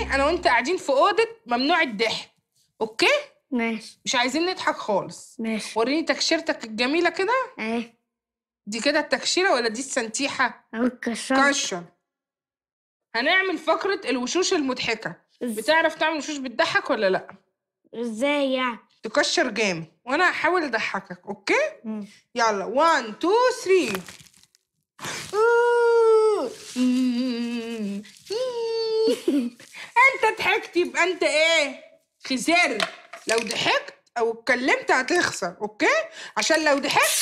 دلوقتي انا وانت قاعدين في اوضه ممنوع الضحك اوكي ماشي مش عايزين نضحك خالص ماشي وريني تكشيرتك الجميله كده اهي دي كده التكشيره ولا دي السنتيحه او الكشر هنعمل فقره الوشوش المضحكه إز... بتعرف تعمل وشوش بتضحك ولا لا ازاي يعني تكشر جامد وانا هحاول اضحكك اوكي مم. يلا 1 2 3 انت ضحكت يبقى انت ايه خسرت لو ضحكت او اتكلمت هتخسر اوكي عشان لو ضحكت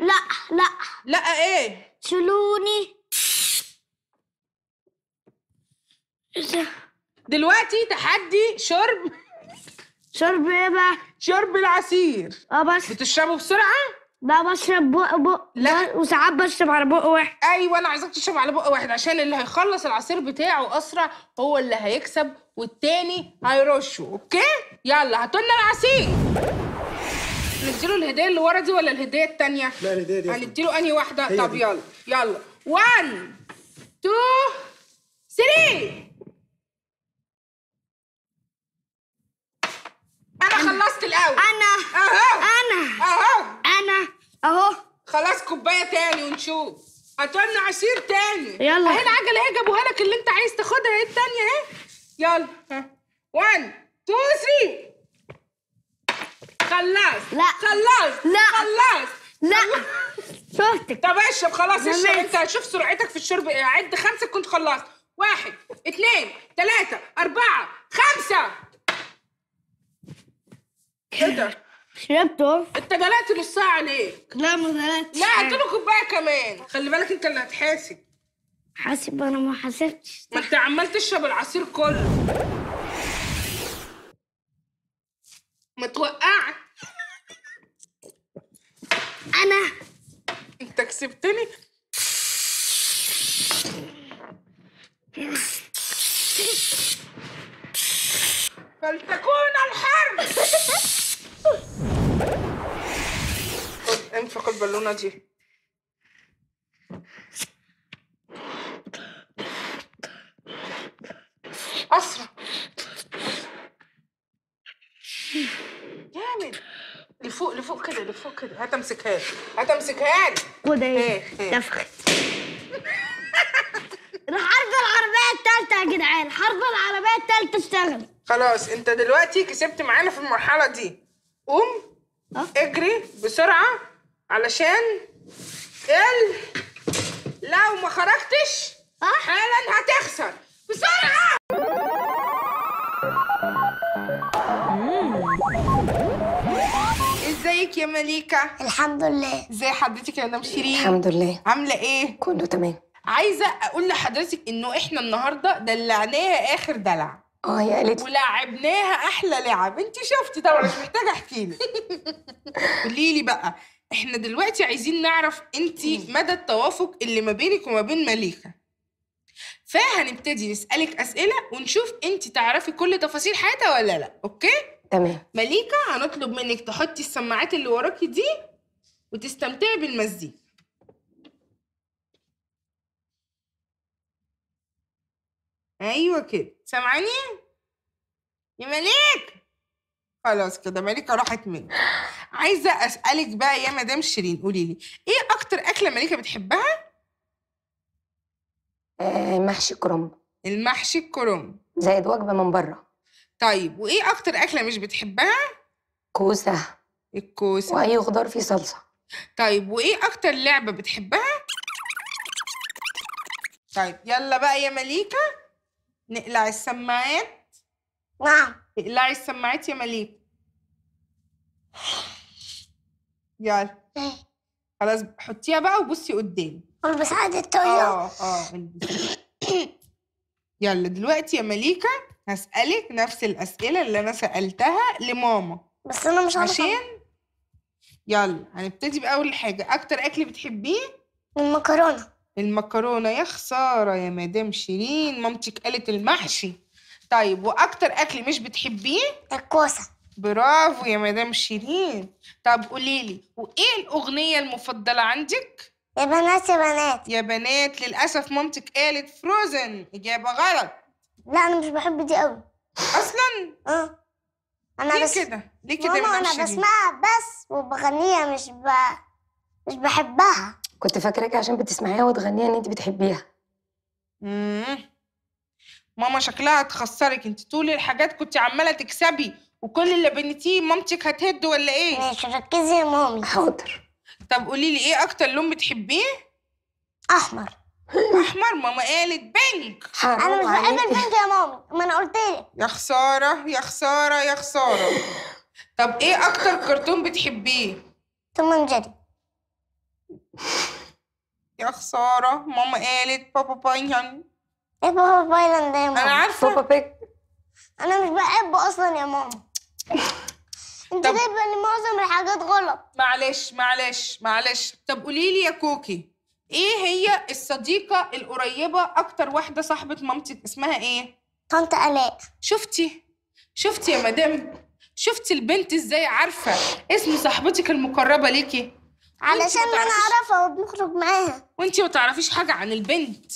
لا لا لا ايه شلوني دلوقتي تحدي شرب شرب ايه بقى شرب العصير اه بس بتشربه بسرعه بقى بشرب بق بق لا وساعات بشرب على بق واحد ايوه انا عايزاك تشرب على بق واحد عشان اللي هيخلص العصير بتاعه اسرع هو اللي هيكسب والتاني هيرشه اوكي يلا هاتوا لنا العصير نديله الهديه اللي ورا دي ولا الهديه التانيه لا الهديه دي هنديله انهي واحده طب دي. يلا يلا 1 2 3 انا خلصت الاول انا اهو انا اهو انا اهو خلاص كوبايه تاني ونشوف هتقولنا عصير تاني يلا اهي العجله اهي جابوها لك اللي انت عايز تاخدها اهي التانيه اهي يلا ها 1 2 3 خلاص لا خلاص لا خلاص لا, شفتك طب اشرب خلاص اشرب انت هشوف سرعتك في الشرب عد خمسه كنت خلصت واحد اثنين ثلاثه اربعه خمسه كده ايه شربته انت قلقت نص ساعه عليك ايه؟ لا ما جلقتش لا قلت له كوبايه كمان خلي بالك انت اللي هتحاسب حاسب انا ما حاسبتش ما انت عمال تشرب العصير كله ما توقعت انا انت كسبتني فلتكون الحرب انفق البالونة دي أسرع جامد لفوق لفوق كده لفوق كده هات امسكها لي هات امسكها لي وده ايه, إيه. الحرب العربية التالتة يا جدعان الحرب العربية التالتة اشتغل خلاص انت دلوقتي كسبت معانا في المرحلة دي قوم أه؟ اجري بسرعة علشان ال لو ما خرجتش اه؟ حالا هتخسر بسرعه ازيك يا مليكه الحمد لله ازي حضرتك يا مدام شيرين الحمد لله عامله ايه كله تمام عايزه اقول لحضرتك انه احنا النهارده دلعناها اخر دلع اه يا قلت ولعبناها احلى لعب انت شفتي طبعا مش محتاجه احكي لك قولي لي بقى احنا دلوقتي عايزين نعرف انت مدى التوافق اللي ما بينك وما بين مليكه فهنبتدي نسالك اسئله ونشوف انت تعرفي كل تفاصيل حياتها ولا لا اوكي تمام مليكه هنطلب منك تحطي السماعات اللي وراكي دي وتستمتعي بالمزيكا ايوه كده سامعاني يا مليك خلاص كده مليكه راحت مني عايزه اسالك بقى يا مدام شيرين قولي لي ايه اكتر اكله مليكه بتحبها آه، محشي كرنب المحشي الكرنب زائد وجبه من بره طيب وايه اكتر اكله مش بتحبها كوسه الكوسه واي خضار فيه صلصه طيب وايه اكتر لعبه بتحبها طيب يلا بقى يا مليكه نقلع السماعات نعم اقلعي السماعات يا مليك يلا خلاص حطيها بقى وبصي قدام البس عادة الطايرة اه اه يلا دلوقتي يا مليكة هسألك نفس الأسئلة اللي أنا سألتها لماما بس أنا مش عارفة عشان يلا هنبتدي بأول حاجة أكتر أكل بتحبيه؟ المكرونة المكرونة يا خسارة يا مدام شيرين مامتك قالت المحشي طيب واكتر اكل مش بتحبيه الكوسه برافو يا مدام شيرين طب قولي لي وايه الاغنيه المفضله عندك يا بنات يا بنات يا بنات للاسف مامتك قالت فروزن اجابه غلط لا انا مش بحب دي قوي اصلا اه انا ليه بس كده ليه كده ماما انا بسمعها بس وبغنيها مش ب... مش بحبها كنت فاكراك عشان بتسمعيها وتغنيها ان انت بتحبيها امم ماما شكلها هتخسرك انت طول الحاجات كنت عماله تكسبي وكل اللي بنتيه مامتك هتهد ولا ايه ماشي ركزي يا مامي حاضر طب قولي لي ايه اكتر لون بتحبيه احمر احمر ماما قالت بينك انا مش بحب البينك يا مامي ما انا قلت لك يا خساره يا خساره يا خساره طب ايه اكتر كرتون بتحبيه توم جيري يا خساره ماما قالت بابا باين ايه بابا فايلاند يا ماما انا عارفه بابا بيك انا مش بحبه اصلا يا ماما انت جايب لي معظم الحاجات غلط معلش معلش معلش طب قولي لي يا كوكي ايه هي الصديقه القريبه اكتر واحده صاحبه مامتك اسمها ايه طنط الاء شفتي شفتي يا مدام شفتي البنت ازاي عارفه اسم صاحبتك المقربه ليكي علشان انا اعرفها وبنخرج معاها وانتي ما تعرفيش حاجه عن البنت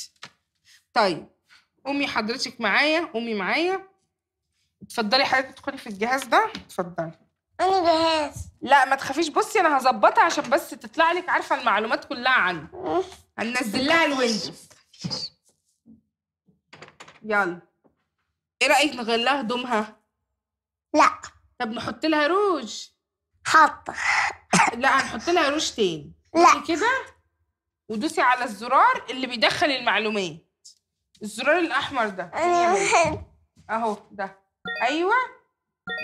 طيب قومي حضرتك معايا قومي معايا اتفضلي حضرتك تدخلي في الجهاز ده اتفضلي انا جهاز لا ما تخافيش بصي انا هظبطها عشان بس تطلع لك عارفه المعلومات كلها عنه هننزل لها الويندوز يلا ايه رايك نغير لها هدومها لا طب نحط لها روج حاطه لا هنحط لها روج تاني لا كده ودوسي على الزرار اللي بيدخل المعلومات الزرار الاحمر ده اهو ده ايوه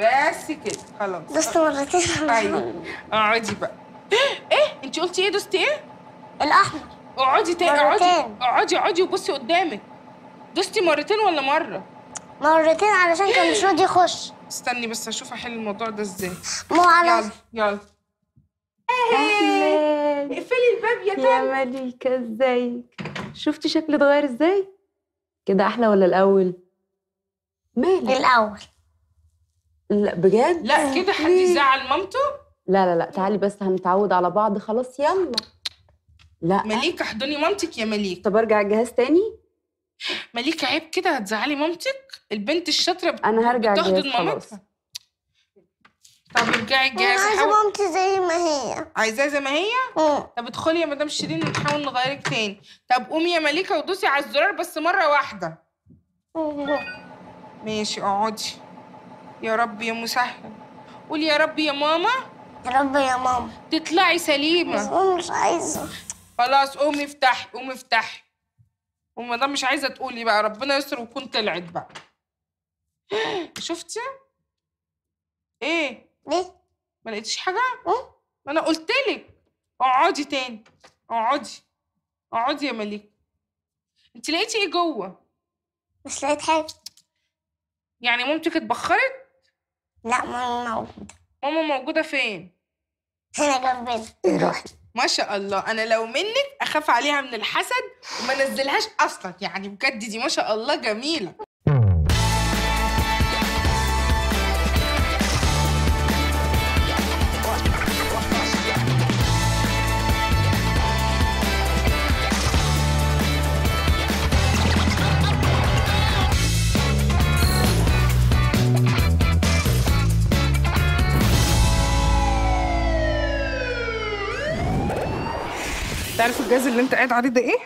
بس كده خلاص دوست مرتين ايوه اقعدي بقى ايه انت قلتي ايه دوستي ايه الاحمر اقعدي تاني اقعدي اقعدي اقعدي وبصي قدامك دوستي مرتين ولا مره مرتين علشان كان مش راضي يخش استني بس اشوف احل الموضوع ده ازاي مو على يلا يلا اقفلي الباب يا تامر يا مليكه ازيك شفتي شكلي اتغير ازاي كده احلى ولا الاول مالك الاول لا بجد لا كده حد يزعل مامته لا لا لا تعالي بس هنتعود على بعض خلاص يلا لا مليكه احضني مامتك يا مليكه طب ارجع الجهاز تاني مليكه عيب كده هتزعلي مامتك البنت الشاطره انا هرجع الجهاز خلاص طب ارجعي الجهاز انا عايزه مامتي عايزاها زي ما هي؟ اه طب ادخلي يا مدام شيرين ونحاول نغيرك تاني طب قومي يا مليكه ودوسي على الزرار بس مره واحده ماشي اقعدي يا رب يا مسهل قولي يا رب يا ماما يا رب يا ماما تطلعي سليمه بس مش عايزه خلاص قومي افتحي قومي افتحي ومدام مش عايزه تقولي بقى ربنا يستر وتكون طلعت بقى شفتي ايه ليه ما لقيتيش حاجه اه ما انا قلت لك اقعدي تاني اقعدي اقعدي يا مليك انت لقيتي ايه جوه مش لقيت حاجه يعني مامتك اتبخرت لا ماما موجوده ماما موجوده فين هنا جنبنا روحي ما شاء الله انا لو منك اخاف عليها من الحسد وما نزلهاش اصلا يعني بجد دي ما شاء الله جميله تعرف الجهاز اللي انت قاعد عليه ده ايه؟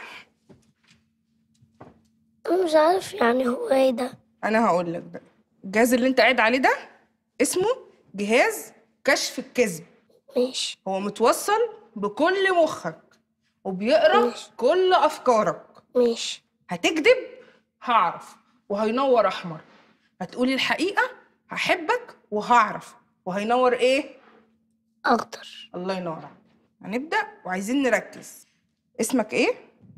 انا مش عارف يعني هو ايه ده انا هقول لك بقى الجهاز اللي انت قاعد عليه ده اسمه جهاز كشف الكذب ماشي هو متوصل بكل مخك وبيقرا ماشي. كل افكارك ماشي هتكذب هعرف وهينور احمر هتقولي الحقيقه هحبك وهعرف وهينور ايه اخضر الله ينور عليك هنبدأ وعايزين نركز اسمك ايه؟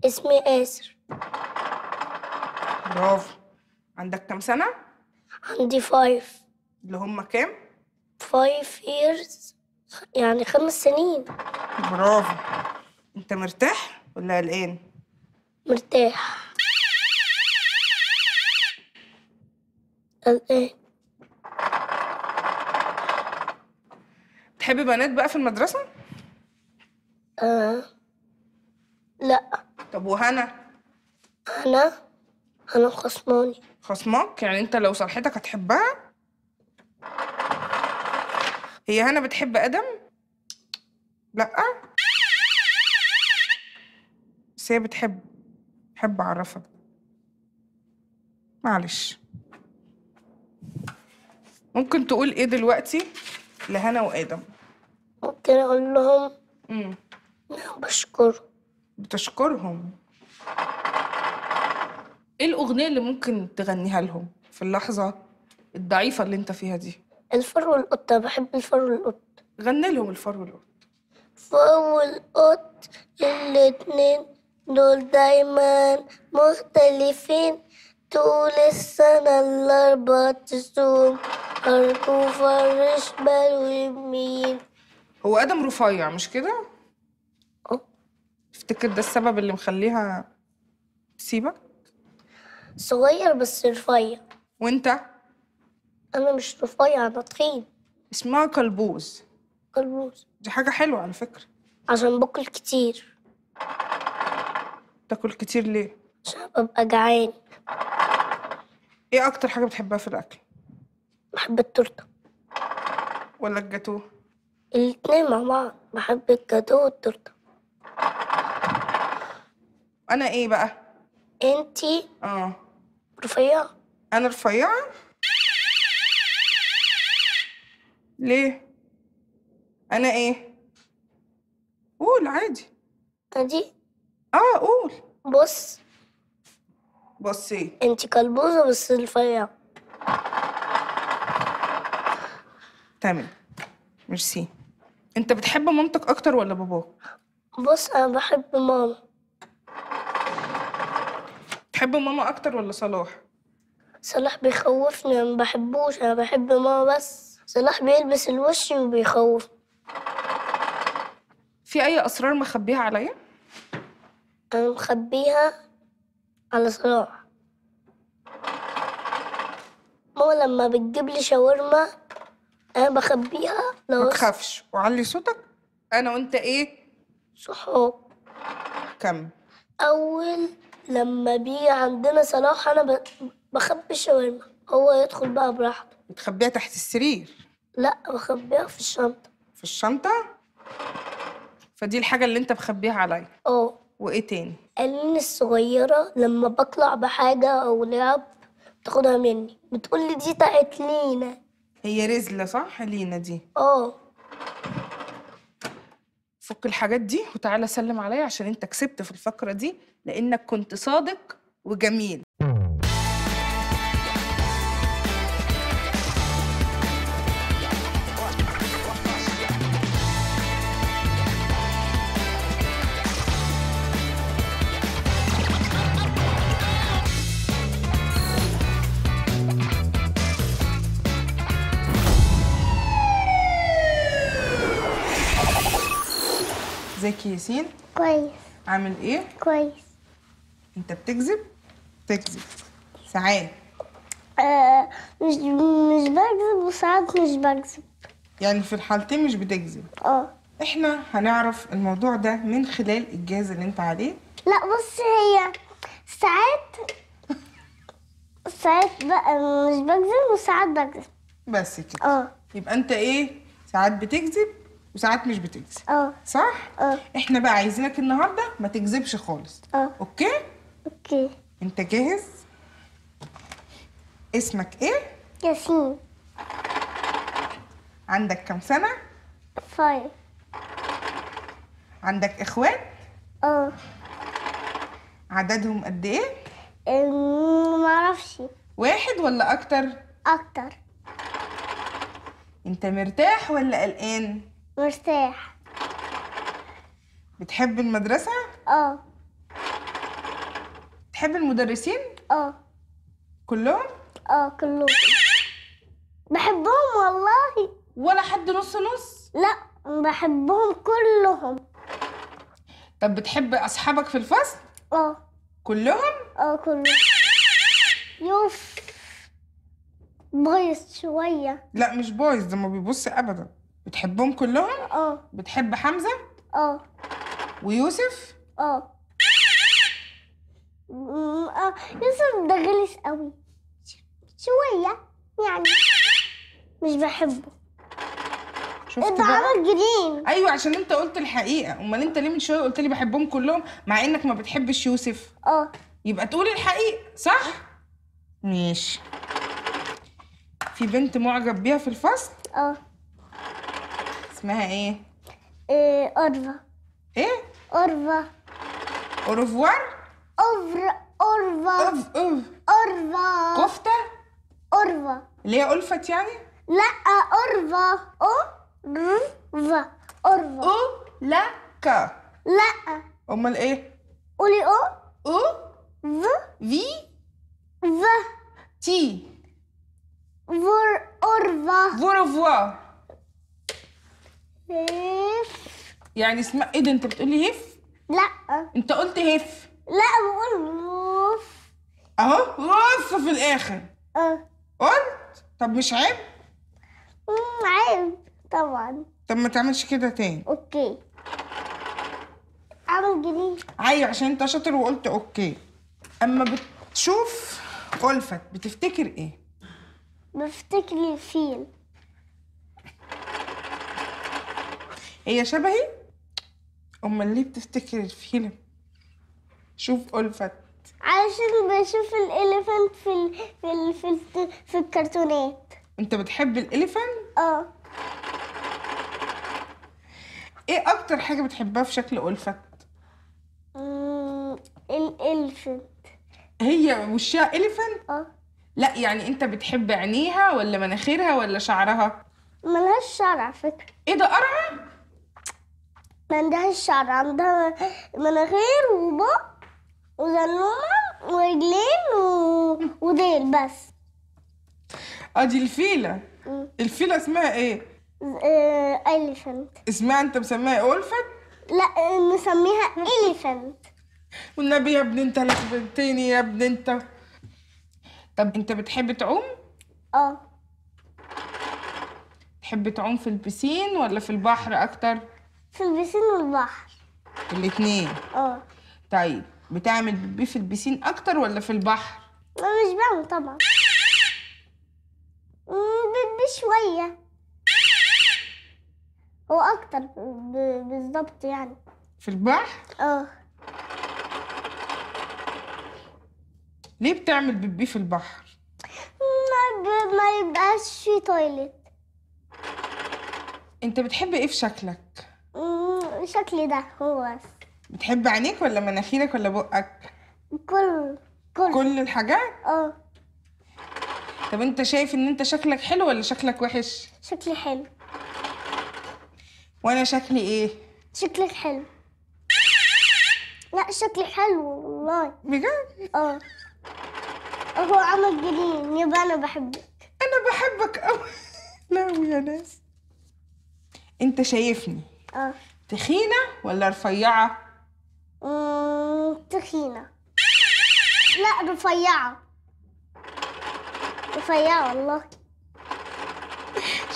اسمي آسر برافو عندك كام سنة؟ عندي فايف اللي هم كام؟ فايف ييرز يعني خمس سنين برافو انت مرتاح ولا قلقان؟ مرتاح قلقان تحبي بنات بقى في المدرسة؟ آه. لا طب وهنا هنا أنا خصماني خصمك يعني انت لو صالحتك هتحبها هي هنا بتحب ادم لا بس هي بتحب بحب اعرفك معلش ممكن تقول ايه دلوقتي لهنا وادم ممكن اقول لهم امم بشكر بتشكرهم ايه الاغنيه اللي ممكن تغنيها لهم في اللحظه الضعيفه اللي انت فيها دي الفر والقط بحب الفر والقط غني لهم الفر والقط فر والقط الاتنين دول دايما مختلفين طول السنة الأربع تسوم أرجو فرش بالو ويمين هو آدم رفيع مش كده؟ تفتكر ده السبب اللي مخليها تسيبك؟ صغير بس رفيع وانت؟ انا مش رفيع انا طين اسمها كلبوز كلبوز دي حاجة حلوة على فكرة عشان باكل كتير تاكل كتير ليه؟ عشان ببقى جعان ايه اكتر حاجة بتحبها في الاكل؟ بحب التورتة ولا الجاتوه؟ الاتنين مع بعض بحب الجاتوه والتورتة انا ايه بقى انتي اه رفيعه انا رفيعه ليه انا ايه قول عادي ادي اه قول بص بصي إيه؟ انتي كلبوزه بس رفيعه تمام ميرسي انت بتحب مامتك اكتر ولا باباك بص انا بحب ماما تحب ماما اكتر ولا صلاح صلاح بيخوفني ما بحبوش انا بحب ماما بس صلاح بيلبس الوش وبيخوف في اي اسرار مخبيها عليا انا مخبيها على صلاح ماما لما بتجيب لي شاورما انا بخبيها لو تخافش وعلي صوتك انا وانت ايه صحاب كم اول لما بيجي عندنا صلاح انا بخبي الشاورما هو يدخل بقى براحته بتخبيها تحت السرير لا بخبيها في الشنطه في الشنطه فدي الحاجه اللي انت مخبيها عليا اه وايه تاني قالين الصغيره لما بطلع بحاجه او لعب بتاخدها مني بتقول لي دي بتاعت لينا هي رزله صح لينا دي اه فك الحاجات دي وتعالى سلم عليا عشان انت كسبت في الفقره دي لانك كنت صادق وجميل ازيك يا ياسين؟ كويس عامل ايه؟ كويس انت بتكذب بتكذب ساعات آه مش مش بكذب وساعات مش بكذب يعني في الحالتين مش بتكذب اه احنا هنعرف الموضوع ده من خلال الجهاز اللي انت عليه لا بص هي ساعات ساعات بقى مش بكذب وساعات بكذب بس كده اه يبقى انت ايه ساعات بتكذب وساعات مش بتكذب اه صح اه احنا بقى عايزينك النهارده ما تكذبش خالص اه اوكي اوكي انت جاهز اسمك ايه ياسين عندك كم سنه فايف عندك اخوات اه عددهم قد ايه ما اعرفش واحد ولا اكتر اكتر انت مرتاح ولا قلقان مرتاح بتحب المدرسه اه بتحب المدرسين؟ اه كلهم؟ اه كلهم بحبهم والله ولا حد نص نص؟ لا بحبهم كلهم طب بتحب اصحابك في الفصل؟ اه كلهم؟ اه كلهم يوف بايظ شويه لا مش بايظ ده ما بيبص ابدا بتحبهم كلهم؟ اه بتحب حمزه؟ اه ويوسف؟ اه آه يوسف ده غلس قوي شوية يعني مش بحبه شفت إيه بقى جرين ايوه عشان انت قلت الحقيقه امال انت ليه من شويه قلت لي بحبهم كلهم مع انك ما بتحبش يوسف اه يبقى تقولي الحقيقه صح ماشي في بنت معجب بيها في الفصل اه اسمها ايه ايه اورفا ايه اورفا اورفوار أرفا أرفا كفتة أرفا اللي هي ألفت يعني؟ لا أرفا أرفا أرفا أو لا ك لا أمال إيه؟ قولي أو أو ف في ف تي فور أرفا أفوا هيف يعني اسمها إيه ده أنت بتقولي هيف؟ لا انت قلت هيف لا بقول اهو وف في الاخر اه قلت طب مش عيب عيب طبعا طب ما تعملش كده تاني اوكي اعمل جديد ايوه عشان انت شاطر وقلت اوكي اما بتشوف ألفت بتفتكر ايه بفتكر الفيل هي شبهي امال ليه بتفتكر الفيلم شوف ألفت علشان بشوف الإليفنت في الـ في الـ في, الـ في الكرتونات انت بتحب الإليفنت؟ اه ايه اكتر حاجة بتحبها في شكل ألفت؟ الالفنت هي وشها إليفنت؟ اه لا يعني انت بتحب عينيها ولا مناخيرها ولا شعرها؟ ملهاش شعر على فكرة ايه ده قرعة؟ ما عندهاش شعر عندها مناخير وبق وزنومة ورجلين و... وديل بس ادي آه، الفيله الفيله اسمها ايه اليفنت آه، اسمها انت مسميها اولفنت لا نسميها اليفنت والنبي يا ابني انت لخبطتني يا ابني انت طب انت بتحب تعوم اه تحب تعوم في البسين ولا في البحر اكتر في البسين والبحر الاثنين اه طيب بتعمل بيبي في البسين اكتر ولا في البحر مش بعمل طبعا بيبي شويه هو اكتر بالظبط يعني في البحر اه ليه بتعمل بيبي في البحر ما, ما يبقاش في تويلت انت بتحب ايه في شكلك شكلي ده هو بس بتحب عينيك ولا مناخيرك ولا بقك كل كل كل الحاجات اه طب انت شايف ان انت شكلك حلو ولا شكلك وحش شكلي حلو وانا شكلي ايه شكلك حلو لا شكلي حلو والله بجد اه هو عمل جنين يبقى انا بحبك انا بحبك قوي لا يا ناس انت شايفني اه تخينه ولا رفيعه تخينة لا رفيعة رفيعة والله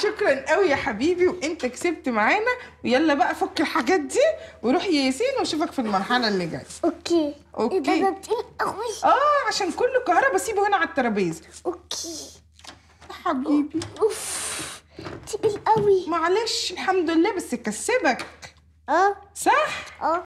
شكرا قوي يا حبيبي وانت كسبت معانا ويلا بقى فك الحاجات دي وروح ياسين واشوفك في المرحله اللي جايه اوكي اوكي إيه ده تقيل قوي اه عشان كله كهرباء سيبه هنا على الترابيزه اوكي حبيبي اوف تقيل قوي معلش الحمد لله بس كسبك اه صح اه